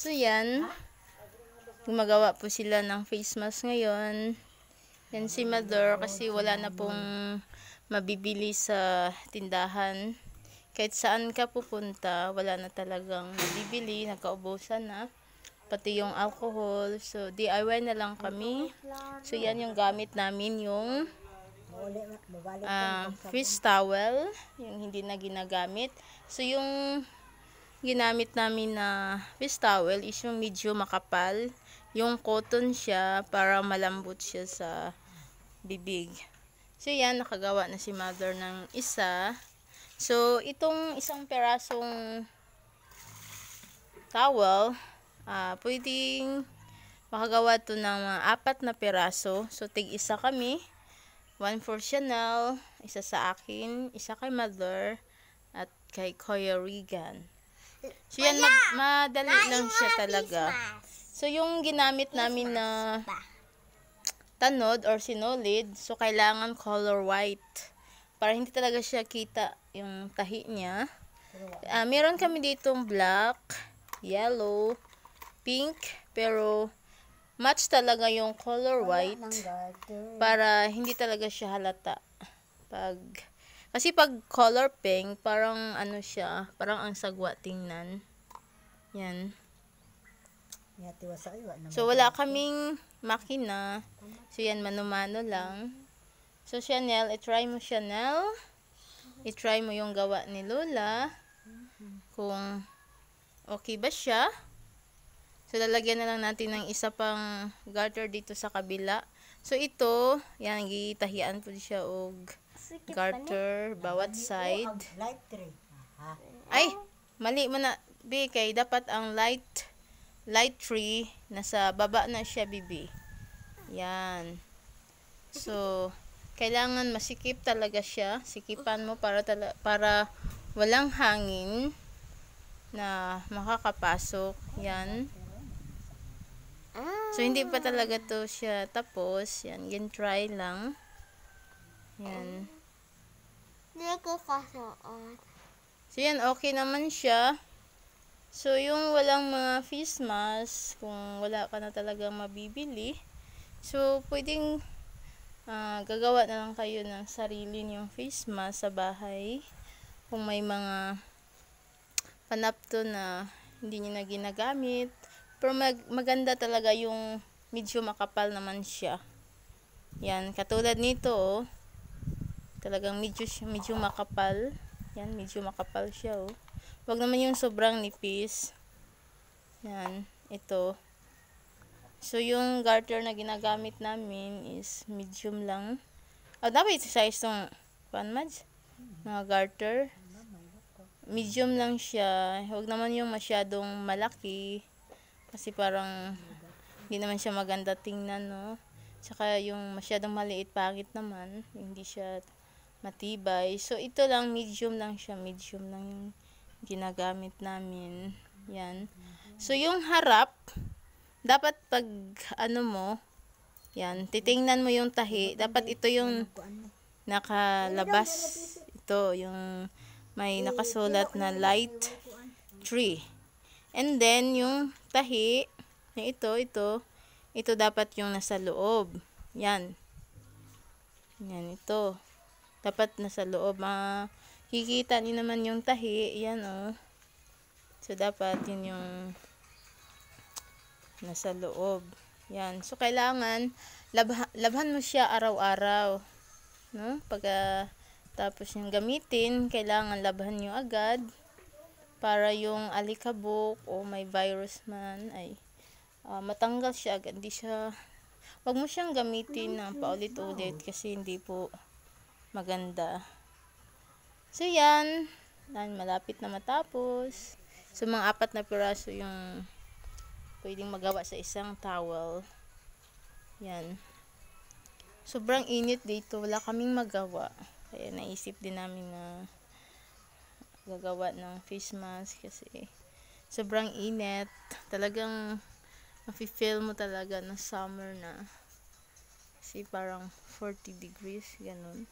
So, yan. Gumagawa po sila ng face mask ngayon. Yan si Mother kasi wala na pong mabibili sa tindahan. Kahit saan ka pupunta, wala na talagang mabibili. Nagkaubusan na. Pati yung alcohol. So, DIY na lang kami. So, yan yung gamit namin yung uh, ah, fish towel. Yung hindi na ginagamit. So, yung ginamit namin na fish towel is yung medyo makapal. Yung cotton siya para malambot siya sa bibig. So, yan, nakagawa na si mother ng isa. So, itong isang perasong towel, uh, pwedeng makagawa to ng uh, apat na peraso. So, tig-isa kami. One for Chanel, isa sa akin, isa kay mother, at kay Koya Regan. So yan, mag, madali lang siya talaga. So yung ginamit namin na tanod or sinolid, so kailangan color white. Para hindi talaga siya kita yung tahi niya. Uh, meron kami ditong black, yellow, pink, pero match talaga yung color white para hindi talaga siya halata pag kasi pag color pink, parang ano siya, parang ang sagwa tingnan. Yan. So, wala kaming makina. So, yan, mano-mano lang. So, Chanel, itry mo Chanel. Itry mo yung gawa ni Lola. Kung okay ba siya. So, lalagyan na lang natin ng isa pang garter dito sa kabila. So, ito, yan, gitahian po siya og garter bawat oh, side. light three Ay, mali mo na. B, dapat ang light light tree nasa baba na siya, bibi. Yan. So, kailangan masikip talaga siya. Sikipan mo para tala, para walang hangin na makakapasok. Yan. So, hindi pa talaga to siya tapos. Yan, gin try lang. Yan. Hindi ko kasuot. So, yan. Okay naman siya. So, yung walang mga face mask, kung wala ka na talaga mabibili, so, pwedeng uh, gagawa na lang kayo ng sarili niyong face mask sa bahay. Kung may mga panapto na hindi niyo na ginagamit. Pero mag maganda talaga yung medyo makapal naman siya. Yan, katulad nito, oh. Talagang medyo, medyo makapal. Yan, medyo makapal siya, oh. Huwag naman yung sobrang nipis. Yan, ito. So, yung garter na ginagamit namin is medium lang. Oh, dapat size tong panmadge. Mga garter. Medium lang siya. Huwag naman yung masyadong malaki. Kasi parang hindi naman siya maganda tingnan, no? Tsaka yung masyadong maliit pangit naman, hindi siya matibay. So, ito lang, medium lang siya. Medium lang yung ginagamit namin. Yan. So, yung harap, dapat pag, ano mo, yan, titingnan mo yung tahi. Dapat ito yung nakalabas. Ito, yung may nakasulat na light tree. And then, yung tahi, yung ito, ito, ito dapat yung nasa loob. Yan. Yan, ito. Dapat nasa loob. Makikita ah, niyo naman yung tahi. Yan o. Oh. So, dapat yun yung nasa loob. Yan. So, kailangan labha, labhan mo siya araw-araw. No? Pag uh, tapos yung gamitin, kailangan labhan niyo agad para yung alikabok o may virus man ay uh, matanggal siya agad. Hindi siya, wag mo siyang gamitin ng paulit-ulit kasi hindi po maganda. So, yan. Yan, malapit na matapos. So, mga apat na piraso yung pwedeng magawa sa isang towel. Yan. Sobrang init dito. Wala kaming magawa. Kaya naisip din namin na gagawa ng face mask kasi sobrang init. Talagang mafe-feel mo talaga na summer na. Kasi parang 40 degrees, ganun.